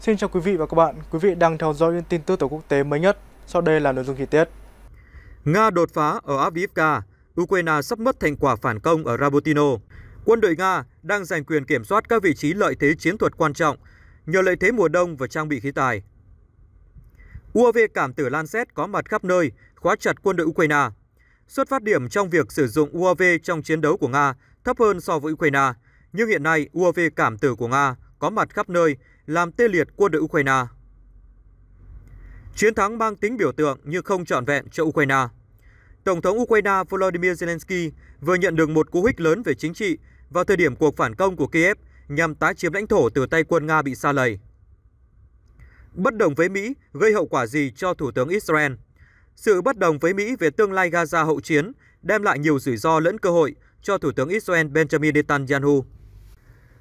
Xin chào quý vị và các bạn. Quý vị đang theo dõi những tin tức tổ quốc tế mới nhất. Sau đây là nội dung chi tiết. Nga đột phá ở Avdiivka, Ukraine sắp mất thành quả phản công ở Rabotino. Quân đội Nga đang giành quyền kiểm soát các vị trí lợi thế chiến thuật quan trọng nhờ lợi thế mùa đông và trang bị khí tài. UAV cảm tử Lancet có mặt khắp nơi, khóa chặt quân đội Ukraine. Xuất phát điểm trong việc sử dụng UAV trong chiến đấu của Nga thấp hơn so với Ukraine, nhưng hiện nay UAV cảm tử của Nga có mặt khắp nơi, làm tê liệt quân đội Ukraine. Chiến thắng mang tính biểu tượng nhưng không trọn vẹn cho Ukraine. Tổng thống Ukraine Volodymyr Zelensky vừa nhận được một cú hích lớn về chính trị vào thời điểm cuộc phản công của Kiev nhằm tái chiếm lãnh thổ từ tay quân Nga bị xa lầy. Bất đồng với Mỹ gây hậu quả gì cho Thủ tướng Israel? Sự bất đồng với Mỹ về tương lai Gaza hậu chiến đem lại nhiều rủi ro lẫn cơ hội cho Thủ tướng Israel Benjamin Netanyahu.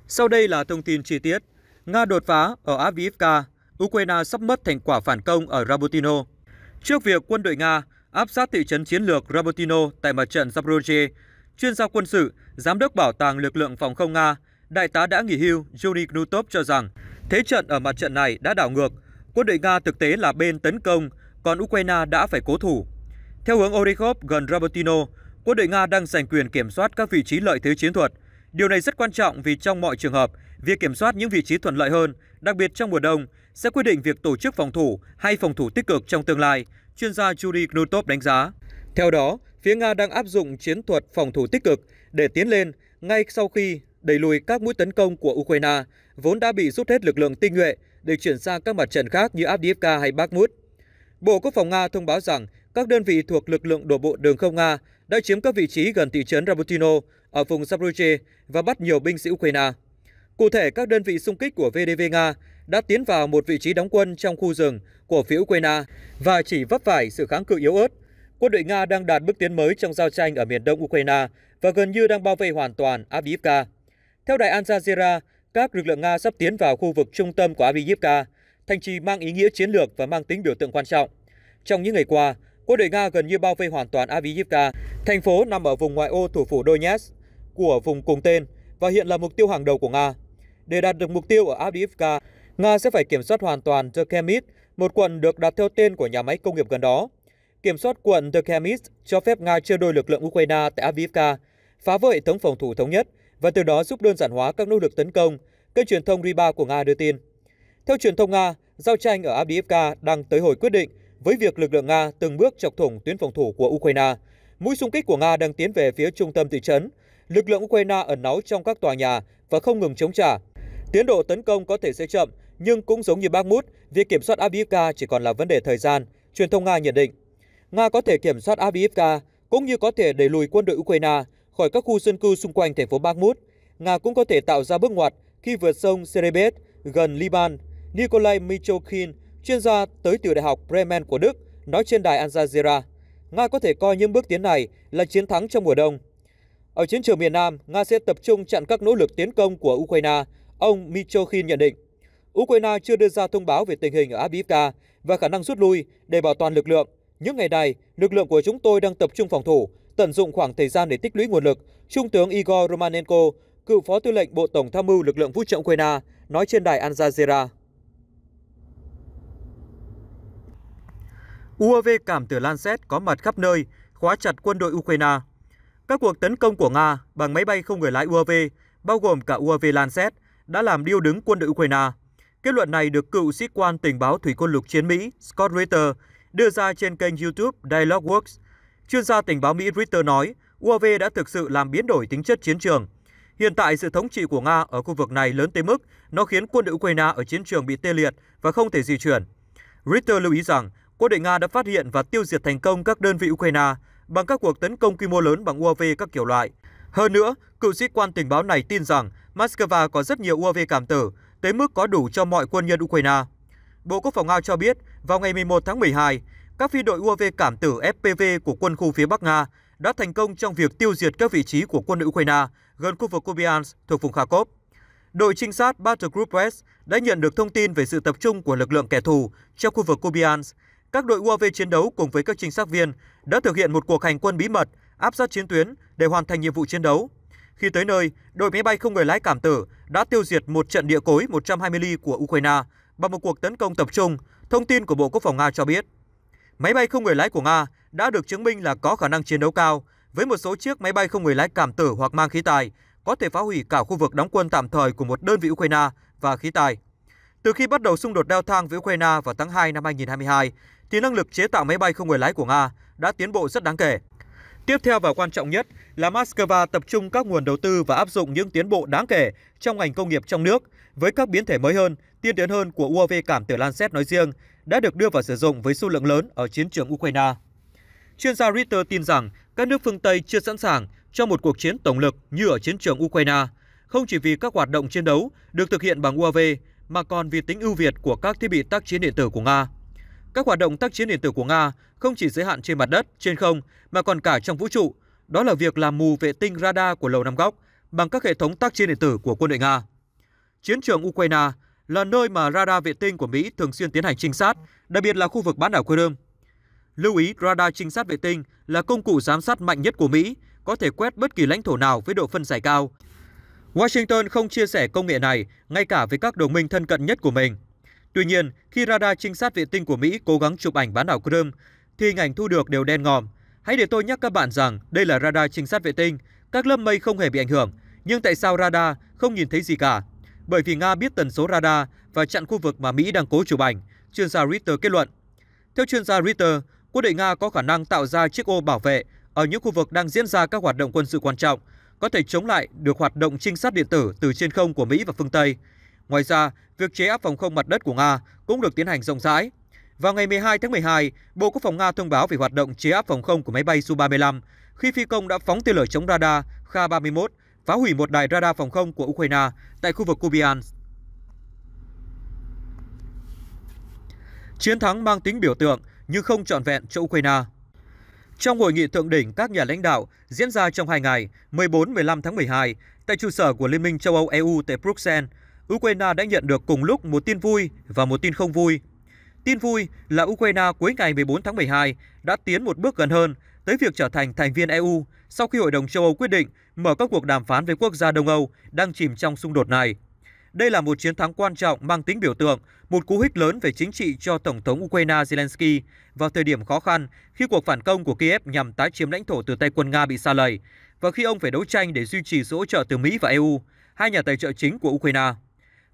Sau đây là thông tin chi tiết. Nga đột phá ở Avdiivka, Ukraine sắp mất thành quả phản công ở Rabotino. Trước việc quân đội Nga áp sát thị trấn chiến lược Rabotino tại mặt trận Zaporozhye, chuyên gia quân sự, giám đốc bảo tàng lực lượng phòng không Nga, đại tá đã nghỉ hưu Yuri Knutov cho rằng thế trận ở mặt trận này đã đảo ngược, quân đội Nga thực tế là bên tấn công, còn Ukraine đã phải cố thủ. Theo hướng Orikhov gần Rabotino, quân đội Nga đang giành quyền kiểm soát các vị trí lợi thế chiến thuật. Điều này rất quan trọng vì trong mọi trường hợp, Việc kiểm soát những vị trí thuận lợi hơn, đặc biệt trong mùa đông, sẽ quyết định việc tổ chức phòng thủ hay phòng thủ tích cực trong tương lai, chuyên gia Yuri Knutov đánh giá. Theo đó, phía Nga đang áp dụng chiến thuật phòng thủ tích cực để tiến lên ngay sau khi đẩy lùi các mũi tấn công của Ukraine, vốn đã bị rút hết lực lượng tinh nhuệ để chuyển sang các mặt trận khác như Avdiivka hay Bakhmut. Bộ Quốc phòng Nga thông báo rằng các đơn vị thuộc lực lượng đổ bộ đường không Nga đã chiếm các vị trí gần thị trấn Rabutino ở vùng Zaporizhzhia và bắt nhiều binh sĩ Ukraine. Cụ thể, các đơn vị xung kích của VDV Nga đã tiến vào một vị trí đóng quân trong khu rừng của phía Ukraine và chỉ vấp phải sự kháng cự yếu ớt. Quân đội Nga đang đạt bước tiến mới trong giao tranh ở miền đông Ukraine và gần như đang bao vây hoàn toàn Avdiivka. Theo đài Al Jazeera, các lực lượng Nga sắp tiến vào khu vực trung tâm của Avdiivka, thành trì mang ý nghĩa chiến lược và mang tính biểu tượng quan trọng. Trong những ngày qua, quân đội Nga gần như bao vây hoàn toàn Avdiivka, thành phố nằm ở vùng ngoại ô thủ phủ Donetsk của vùng cùng tên và hiện là mục tiêu hàng đầu của Nga. Để đạt được mục tiêu ở Avdiivka, Nga sẽ phải kiểm soát hoàn toàn Turkmenis, một quận được đặt theo tên của nhà máy công nghiệp gần đó. Kiểm soát quận Turkmenis cho phép Nga chia đôi lực lượng Ukraine tại Avdiivka, phá vỡ hệ thống phòng thủ thống nhất và từ đó giúp đơn giản hóa các nỗ lực tấn công, kênh truyền thông Riba của Nga đưa tin. Theo truyền thông Nga, giao tranh ở Avdiivka đang tới hồi quyết định với việc lực lượng Nga từng bước chọc thủng tuyến phòng thủ của Ukraine. Mũi xung kích của Nga đang tiến về phía trung tâm thị trấn. Lực lượng Ukraine ẩn náu trong các tòa nhà và không ngừng chống trả. Tiến độ tấn công có thể sẽ chậm, nhưng cũng giống như Bakhmut, việc kiểm soát Avdiivka chỉ còn là vấn đề thời gian, truyền thông Nga nhận định. Nga có thể kiểm soát Avdiivka cũng như có thể đẩy lùi quân đội Ukraine khỏi các khu dân cư xung quanh thành phố Bakhmut. Nga cũng có thể tạo ra bước ngoặt khi vượt sông Serebet gần Liban. Nikolai Michokhin, chuyên gia tới từ Đại học Bremen của Đức, nói trên đài Al Jazeera, Nga có thể coi những bước tiến này là chiến thắng trong mùa đông. Ở chiến trường miền Nam, Nga sẽ tập trung chặn các nỗ lực tiến công của Ukraine Ông Michokhin nhận định, Ukraine chưa đưa ra thông báo về tình hình ở Abdiivka và khả năng rút lui để bảo toàn lực lượng. Những ngày này, lực lượng của chúng tôi đang tập trung phòng thủ, tận dụng khoảng thời gian để tích lũy nguồn lực. Trung tướng Igor Romanenko, cựu phó tư lệnh Bộ Tổng tham mưu lực lượng vũ trang Ukraine, nói trên đài Al Jazeera. UAV cảm tử Lancet có mặt khắp nơi, khóa chặt quân đội Ukraine. Các cuộc tấn công của Nga bằng máy bay không người lái UAV, bao gồm cả UAV Lancet, đã làm điêu đứng quân đội Ukraine. Kết luận này được cựu sĩ quan tình báo thủy quân lục chiến Mỹ Scott Ritter đưa ra trên kênh YouTube Dialogueworks. Chuyên gia tình báo Mỹ Ritter nói, UAV đã thực sự làm biến đổi tính chất chiến trường. Hiện tại, sự thống trị của Nga ở khu vực này lớn tới mức nó khiến quân đội Ukraine ở chiến trường bị tê liệt và không thể di chuyển. Ritter lưu ý rằng, quân đội Nga đã phát hiện và tiêu diệt thành công các đơn vị Ukraine bằng các cuộc tấn công quy mô lớn bằng UAV các kiểu loại. Hơn nữa, cựu sĩ quan tình báo này tin rằng Moscow có rất nhiều UAV cảm tử, tới mức có đủ cho mọi quân nhân Ukraine. Bộ Quốc phòng Nga cho biết, vào ngày 11 tháng 12, các phi đội UAV cảm tử FPV của quân khu phía Bắc Nga đã thành công trong việc tiêu diệt các vị trí của quân đội Ukraine gần khu vực Kupiansk thuộc vùng Kharkov. Đội trinh sát Battle Group West đã nhận được thông tin về sự tập trung của lực lượng kẻ thù trong khu vực Kupiansk. Các đội UAV chiến đấu cùng với các trinh sát viên đã thực hiện một cuộc hành quân bí mật áp sát chiến tuyến để hoàn thành nhiệm vụ chiến đấu. Khi tới nơi, đội máy bay không người lái cảm tử đã tiêu diệt một trận địa cối 120 ly của Ukraine bằng một cuộc tấn công tập trung, thông tin của Bộ Quốc phòng Nga cho biết. Máy bay không người lái của Nga đã được chứng minh là có khả năng chiến đấu cao, với một số chiếc máy bay không người lái cảm tử hoặc mang khí tài có thể phá hủy cả khu vực đóng quân tạm thời của một đơn vị Ukraine và khí tài. Từ khi bắt đầu xung đột leo thang với Ukraine vào tháng 2 năm 2022, thì năng lực chế tạo máy bay không người lái của Nga đã tiến bộ rất đáng kể. Tiếp theo và quan trọng nhất là Moscow tập trung các nguồn đầu tư và áp dụng những tiến bộ đáng kể trong ngành công nghiệp trong nước với các biến thể mới hơn, tiên tiến hơn của UAV cảm tử Lancet nói riêng đã được đưa vào sử dụng với số lượng lớn ở chiến trường Ukraine. Chuyên gia Reuters tin rằng các nước phương Tây chưa sẵn sàng cho một cuộc chiến tổng lực như ở chiến trường Ukraine, không chỉ vì các hoạt động chiến đấu được thực hiện bằng UAV mà còn vì tính ưu việt của các thiết bị tác chiến điện tử của Nga. Các hoạt động tác chiến điện tử của Nga không chỉ giới hạn trên mặt đất, trên không mà còn cả trong vũ trụ đó là việc làm mù vệ tinh radar của Lầu Năm Góc bằng các hệ thống tác chiến điện tử của quân đội Nga. Chiến trường Ukraine là nơi mà radar vệ tinh của Mỹ thường xuyên tiến hành trinh sát, đặc biệt là khu vực bán đảo Crimea. Lưu ý radar trinh sát vệ tinh là công cụ giám sát mạnh nhất của Mỹ, có thể quét bất kỳ lãnh thổ nào với độ phân giải cao. Washington không chia sẻ công nghệ này ngay cả với các đồng minh thân cận nhất của mình. Tuy nhiên, khi radar trinh sát vệ tinh của Mỹ cố gắng chụp ảnh bán đảo Crimea, thì hình ảnh thu được đều đen ngòm, Hãy để tôi nhắc các bạn rằng đây là radar trinh sát vệ tinh, các lớp mây không hề bị ảnh hưởng, nhưng tại sao radar không nhìn thấy gì cả? Bởi vì Nga biết tần số radar và chặn khu vực mà Mỹ đang cố chụp ảnh, chuyên gia Ritter kết luận. Theo chuyên gia Ritter, quân đội Nga có khả năng tạo ra chiếc ô bảo vệ ở những khu vực đang diễn ra các hoạt động quân sự quan trọng, có thể chống lại được hoạt động trinh sát điện tử từ trên không của Mỹ và phương Tây. Ngoài ra, việc chế áp phòng không mặt đất của Nga cũng được tiến hành rộng rãi. Vào ngày 12 tháng 12, Bộ Quốc phòng Nga thông báo về hoạt động chế áp phòng không của máy bay Su-35 khi phi công đã phóng tên lửa chống radar Kha-31 phá hủy một đài radar phòng không của Ukraine tại khu vực Kupiansk. Chiến thắng mang tính biểu tượng nhưng không trọn vẹn cho Ukraine. Trong hội nghị thượng đỉnh các nhà lãnh đạo diễn ra trong hai ngày 14-15 tháng 12 tại trụ sở của Liên minh châu Âu EU tại Bruxelles, Ukraine đã nhận được cùng lúc một tin vui và một tin không vui Tin vui là Ukraine cuối ngày 14 tháng 12 đã tiến một bước gần hơn tới việc trở thành thành viên EU sau khi Hội đồng châu Âu quyết định mở các cuộc đàm phán với quốc gia Đông Âu đang chìm trong xung đột này. Đây là một chiến thắng quan trọng mang tính biểu tượng, một cú hích lớn về chính trị cho Tổng thống Ukraine Zelensky vào thời điểm khó khăn khi cuộc phản công của Kiev nhằm tái chiếm lãnh thổ từ tay quân Nga bị xa lầy và khi ông phải đấu tranh để duy trì sự hỗ trợ từ Mỹ và EU, hai nhà tài trợ chính của Ukraine.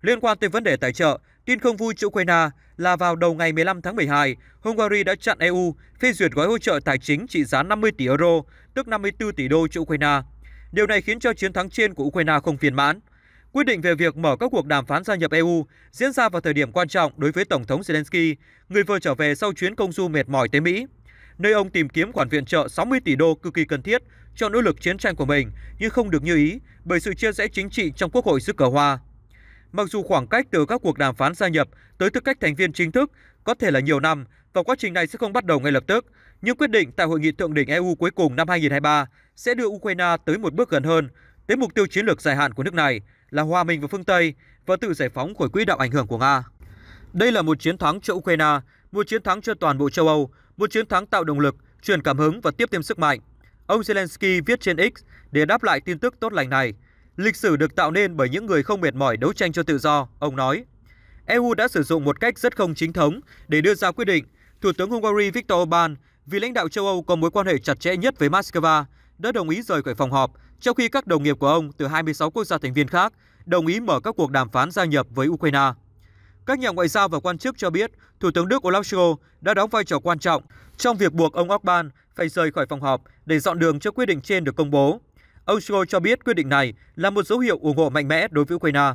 Liên quan tới vấn đề tài trợ, Tin không vui cho Ukraine là vào đầu ngày 15 tháng 12, Hungary đã chặn EU phê duyệt gói hỗ trợ tài chính trị giá 50 tỷ euro, tức 54 tỷ đô cho Ukraine. Điều này khiến cho chiến thắng trên của Ukraine không phiền mãn. Quyết định về việc mở các cuộc đàm phán gia nhập EU diễn ra vào thời điểm quan trọng đối với Tổng thống Zelensky, người vừa trở về sau chuyến công du mệt mỏi tới Mỹ, nơi ông tìm kiếm khoản viện trợ 60 tỷ đô cực kỳ cần thiết cho nỗ lực chiến tranh của mình, nhưng không được như ý bởi sự chia rẽ chính trị trong Quốc hội sức cờ hoa. Mặc dù khoảng cách từ các cuộc đàm phán gia nhập tới tư cách thành viên chính thức có thể là nhiều năm và quá trình này sẽ không bắt đầu ngay lập tức, nhưng quyết định tại hội nghị thượng đỉnh EU cuối cùng năm 2023 sẽ đưa Ukraine tới một bước gần hơn tới mục tiêu chiến lược dài hạn của nước này là hòa mình với phương Tây và tự giải phóng khỏi quỹ đạo ảnh hưởng của Nga. Đây là một chiến thắng cho Ukraine, một chiến thắng cho toàn bộ châu Âu, một chiến thắng tạo động lực, truyền cảm hứng và tiếp thêm sức mạnh. Ông Zelensky viết trên X để đáp lại tin tức tốt lành này. Lịch sử được tạo nên bởi những người không mệt mỏi đấu tranh cho tự do, ông nói. EU đã sử dụng một cách rất không chính thống để đưa ra quyết định. Thủ tướng Hungary Viktor Orbán, vì lãnh đạo châu Âu có mối quan hệ chặt chẽ nhất với Moscow, đã đồng ý rời khỏi phòng họp, trong khi các đồng nghiệp của ông từ 26 quốc gia thành viên khác đồng ý mở các cuộc đàm phán gia nhập với Ukraine. Các nhà ngoại giao và quan chức cho biết, Thủ tướng Đức Olaf Scholz đã đóng vai trò quan trọng trong việc buộc ông Orbán phải rời khỏi phòng họp để dọn đường cho quyết định trên được công bố. Ông Scholz cho biết quyết định này là một dấu hiệu ủng hộ mạnh mẽ đối với Ukraine.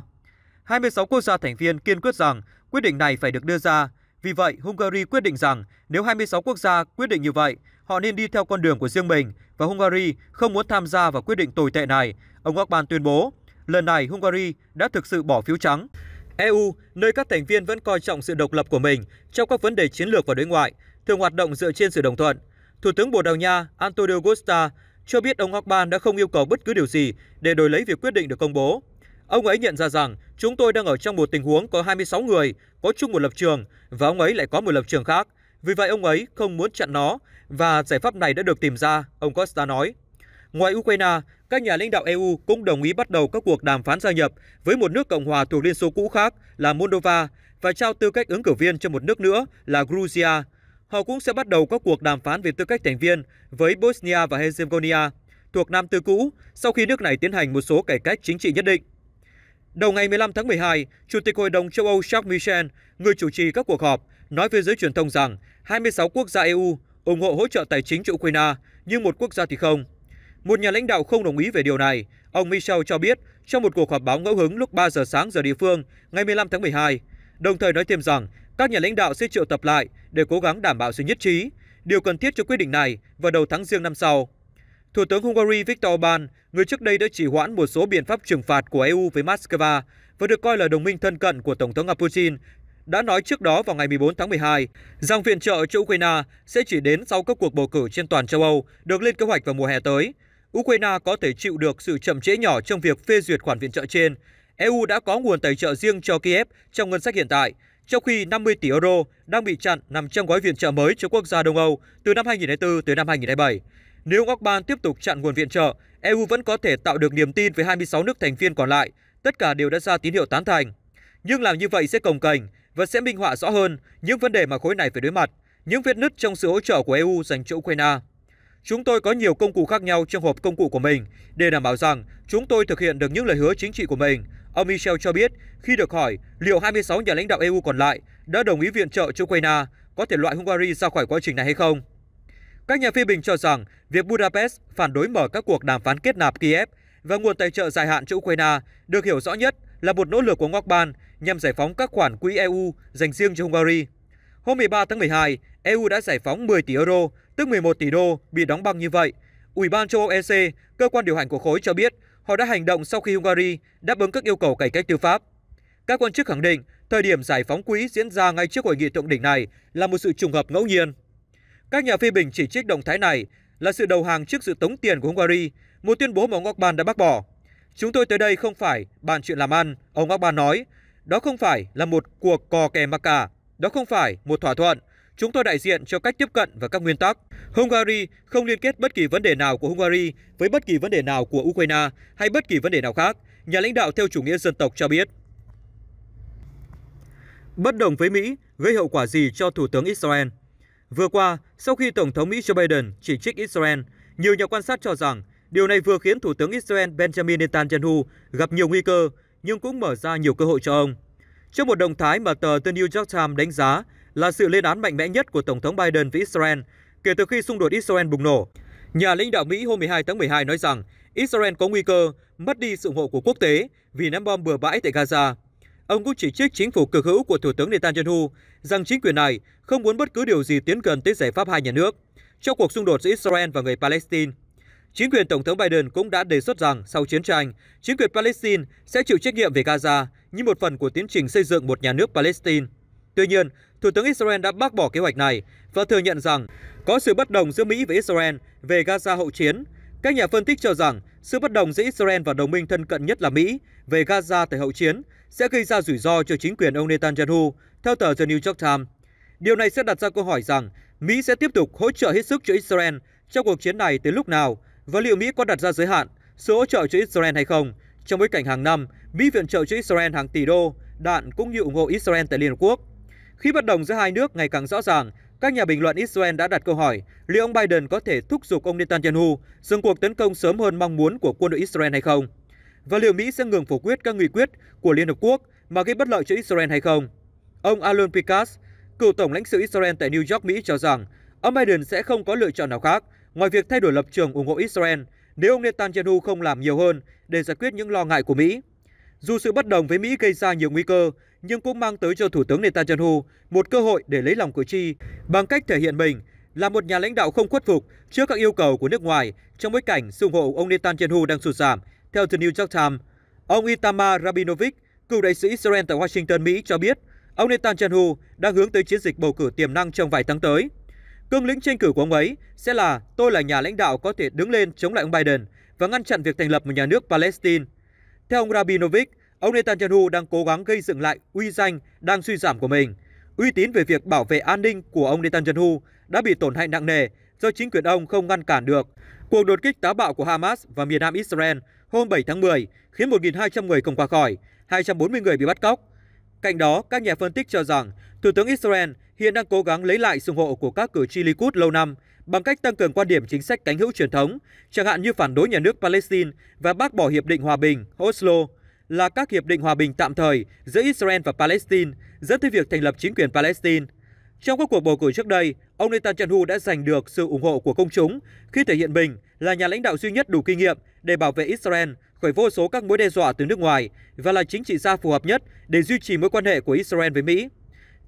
26 quốc gia thành viên kiên quyết rằng quyết định này phải được đưa ra. Vì vậy, Hungary quyết định rằng nếu 26 quốc gia quyết định như vậy, họ nên đi theo con đường của riêng mình và Hungary không muốn tham gia vào quyết định tồi tệ này, ông Orbán tuyên bố. Lần này, Hungary đã thực sự bỏ phiếu trắng. EU, nơi các thành viên vẫn coi trọng sự độc lập của mình trong các vấn đề chiến lược và đối ngoại, thường hoạt động dựa trên sự đồng thuận. Thủ tướng Bồ Đào Nha Antonio Costa cho biết ông Orbán đã không yêu cầu bất cứ điều gì để đổi lấy việc quyết định được công bố. Ông ấy nhận ra rằng chúng tôi đang ở trong một tình huống có 26 người, có chung một lập trường và ông ấy lại có một lập trường khác. Vì vậy ông ấy không muốn chặn nó và giải pháp này đã được tìm ra, ông Costa nói. Ngoài Ukraine, các nhà lãnh đạo EU cũng đồng ý bắt đầu các cuộc đàm phán gia nhập với một nước Cộng hòa thuộc Liên Xô cũ khác là Moldova và trao tư cách ứng cử viên cho một nước nữa là Georgia họ cũng sẽ bắt đầu các cuộc đàm phán về tư cách thành viên với Bosnia và Herzegovina thuộc Nam Tư cũ sau khi nước này tiến hành một số cải cách chính trị nhất định. Đầu ngày 15 tháng 12, Chủ tịch Hội đồng châu Âu Charles Michel, người chủ trì các cuộc họp, nói với giới truyền thông rằng 26 quốc gia EU ủng hộ hỗ trợ tài chính cho Ukraine, nhưng một quốc gia thì không. Một nhà lãnh đạo không đồng ý về điều này, ông Michel cho biết trong một cuộc họp báo ngẫu hứng lúc 3 giờ sáng giờ địa phương ngày 15 tháng 12, đồng thời nói thêm rằng các nhà lãnh đạo sẽ triệu tập lại để cố gắng đảm bảo sự nhất trí, điều cần thiết cho quyết định này vào đầu tháng riêng năm sau. Thủ tướng Hungary Viktor Orbán, người trước đây đã chỉ hoãn một số biện pháp trừng phạt của EU với Moscow và được coi là đồng minh thân cận của Tổng thống nga Putin, đã nói trước đó vào ngày 14 tháng 12 rằng viện trợ cho Ukraine sẽ chỉ đến sau các cuộc bầu cử trên toàn châu Âu được lên kế hoạch vào mùa hè tới. Ukraine có thể chịu được sự chậm trễ nhỏ trong việc phê duyệt khoản viện trợ trên. EU đã có nguồn tài trợ riêng cho Kiev trong ngân sách hiện tại – trong khi 50 tỷ euro đang bị chặn nằm trong gói viện trợ mới cho quốc gia Đông Âu từ năm 2004 tới năm 2007. Nếu ông Orbán tiếp tục chặn nguồn viện trợ, EU vẫn có thể tạo được niềm tin với 26 nước thành viên còn lại, tất cả đều đã ra tín hiệu tán thành. Nhưng làm như vậy sẽ cồng cành và sẽ minh họa rõ hơn những vấn đề mà khối này phải đối mặt, những vết nứt trong sự hỗ trợ của EU dành cho Ukraine. Chúng tôi có nhiều công cụ khác nhau trong hộp công cụ của mình để đảm bảo rằng chúng tôi thực hiện được những lời hứa chính trị của mình Ông Michel cho biết khi được hỏi liệu 26 nhà lãnh đạo EU còn lại đã đồng ý viện trợ cho Ukraine có thể loại Hungary ra khỏi quá trình này hay không. Các nhà phê bình cho rằng việc Budapest phản đối mở các cuộc đàm phán kết nạp Kiev và nguồn tài trợ dài hạn cho Ukraine được hiểu rõ nhất là một nỗ lực của Orbán nhằm giải phóng các khoản quỹ EU dành riêng cho Hungary. Hôm 13 tháng 12, EU đã giải phóng 10 tỷ euro, tức 11 tỷ đô, bị đóng băng như vậy. Ủy ban châu Âu EC, cơ quan điều hành của khối cho biết Họ đã hành động sau khi Hungary đáp ứng các yêu cầu cải cách tư pháp. Các quan chức khẳng định thời điểm giải phóng quỹ diễn ra ngay trước hội nghị thượng đỉnh này là một sự trùng hợp ngẫu nhiên. Các nhà phê bình chỉ trích động thái này là sự đầu hàng trước sự tống tiền của Hungary, một tuyên bố mà ông Orbán đã bác bỏ. Chúng tôi tới đây không phải bàn chuyện làm ăn, ông Orbán nói. Đó không phải là một cuộc cò kè mặc cả, đó không phải một thỏa thuận. Chúng tôi đại diện cho cách tiếp cận và các nguyên tắc. Hungary không liên kết bất kỳ vấn đề nào của Hungary với bất kỳ vấn đề nào của Ukraine hay bất kỳ vấn đề nào khác, nhà lãnh đạo theo chủ nghĩa dân tộc cho biết. Bất đồng với Mỹ gây hậu quả gì cho Thủ tướng Israel? Vừa qua, sau khi Tổng thống Mỹ Joe Biden chỉ trích Israel, nhiều nhà quan sát cho rằng điều này vừa khiến Thủ tướng Israel Benjamin Netanyahu gặp nhiều nguy cơ, nhưng cũng mở ra nhiều cơ hội cho ông. Trong một động thái mà tờ The New York Times đánh giá là sự lên án mạnh mẽ nhất của Tổng thống Biden với Israel kể từ khi xung đột Israel bùng nổ. Nhà lãnh đạo Mỹ hôm 12 tháng 12 nói rằng Israel có nguy cơ mất đi sự ủng hộ của quốc tế vì ném bom bừa bãi tại Gaza. Ông cũng chỉ trích chính phủ cực hữu của Thủ tướng Netanyahu rằng chính quyền này không muốn bất cứ điều gì tiến gần tới giải pháp hai nhà nước trong cuộc xung đột giữa Israel và người Palestine. Chính quyền Tổng thống Biden cũng đã đề xuất rằng sau chiến tranh, chính quyền Palestine sẽ chịu trách nhiệm về Gaza như một phần của tiến trình xây dựng một nhà nước Palestine. Tuy nhiên, Thủ tướng Israel đã bác bỏ kế hoạch này và thừa nhận rằng có sự bất đồng giữa Mỹ và Israel về Gaza hậu chiến. Các nhà phân tích cho rằng sự bất đồng giữa Israel và đồng minh thân cận nhất là Mỹ về Gaza tại hậu chiến sẽ gây ra rủi ro cho chính quyền ông Netanyahu, theo tờ The New York Times. Điều này sẽ đặt ra câu hỏi rằng Mỹ sẽ tiếp tục hỗ trợ hết sức cho Israel trong cuộc chiến này tới lúc nào và liệu Mỹ có đặt ra giới hạn sự hỗ trợ cho Israel hay không trong bối cảnh hàng năm Mỹ viện trợ cho Israel hàng tỷ đô, đạn cũng như ủng hộ Israel tại Liên Hợp Quốc. Khi bất đồng giữa hai nước ngày càng rõ ràng, các nhà bình luận Israel đã đặt câu hỏi liệu ông Biden có thể thúc giục ông Netanyahu dừng cuộc tấn công sớm hơn mong muốn của quân đội Israel hay không? Và liệu Mỹ sẽ ngừng phổ quyết các nghị quyết của Liên Hợp Quốc mà gây bất lợi cho Israel hay không? Ông Alan Pikas, cựu tổng lãnh sự Israel tại New York, Mỹ cho rằng ông Biden sẽ không có lựa chọn nào khác ngoài việc thay đổi lập trường ủng hộ Israel nếu ông Netanyahu không làm nhiều hơn để giải quyết những lo ngại của Mỹ. Dù sự bất đồng với Mỹ gây ra nhiều nguy cơ, nhưng cũng mang tới cho Thủ tướng Netanyahu một cơ hội để lấy lòng cử tri bằng cách thể hiện mình là một nhà lãnh đạo không khuất phục trước các yêu cầu của nước ngoài trong bối cảnh sự ủng hộ ông Netanyahu đang sụt giảm, theo The New York Times. Ông Itamar Rabinovich, cựu đại sứ Israel tại Washington, Mỹ cho biết, ông Netanyahu đang hướng tới chiến dịch bầu cử tiềm năng trong vài tháng tới. Cương lĩnh tranh cử của ông ấy sẽ là tôi là nhà lãnh đạo có thể đứng lên chống lại ông Biden và ngăn chặn việc thành lập một nhà nước Palestine. Theo ông Rabinovich, ông Netanyahu đang cố gắng gây dựng lại uy danh đang suy giảm của mình. Uy tín về việc bảo vệ an ninh của ông Netanyahu đã bị tổn hại nặng nề do chính quyền ông không ngăn cản được. Cuộc đột kích táo bạo của Hamas và miền Nam Israel hôm 7 tháng 10 khiến 1.200 người không qua khỏi, 240 người bị bắt cóc. Cạnh đó, các nhà phân tích cho rằng Thủ tướng Israel hiện đang cố gắng lấy lại sự ủng hộ của các cử tri Likud lâu năm bằng cách tăng cường quan điểm chính sách cánh hữu truyền thống, chẳng hạn như phản đối nhà nước Palestine và bác bỏ hiệp định hòa bình Oslo là các hiệp định hòa bình tạm thời giữa Israel và Palestine dẫn tới việc thành lập chính quyền Palestine. Trong các cuộc bầu cử trước đây, ông Netanyahu đã giành được sự ủng hộ của công chúng khi thể hiện mình là nhà lãnh đạo duy nhất đủ kinh nghiệm để bảo vệ Israel khỏi vô số các mối đe dọa từ nước ngoài và là chính trị gia phù hợp nhất để duy trì mối quan hệ của Israel với Mỹ.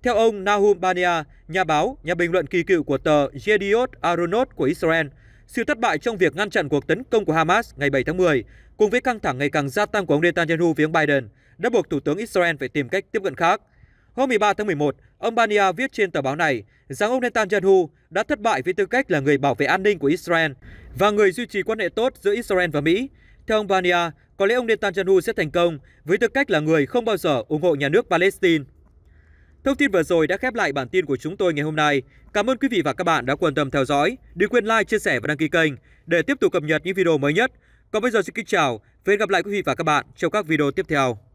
Theo ông Nahum Bania, nhà báo, nhà bình luận kỳ cựu của tờ Yediot Aronot của Israel, sự thất bại trong việc ngăn chặn cuộc tấn công của Hamas ngày 7 tháng 10, cùng với căng thẳng ngày càng gia tăng của ông Netanyahu với ông Biden, đã buộc Thủ tướng Israel phải tìm cách tiếp cận khác. Hôm 13 tháng 11, ông Bania viết trên tờ báo này rằng ông Netanyahu đã thất bại với tư cách là người bảo vệ an ninh của Israel và người duy trì quan hệ tốt giữa Israel và Mỹ. Theo ông Bania, có lẽ ông Netanyahu sẽ thành công với tư cách là người không bao giờ ủng hộ nhà nước Palestine. Thông tin vừa rồi đã khép lại bản tin của chúng tôi ngày hôm nay. Cảm ơn quý vị và các bạn đã quan tâm theo dõi. Đừng quên like, chia sẻ và đăng ký kênh để tiếp tục cập nhật những video mới nhất. Còn bây giờ xin kính chào và hẹn gặp lại quý vị và các bạn trong các video tiếp theo.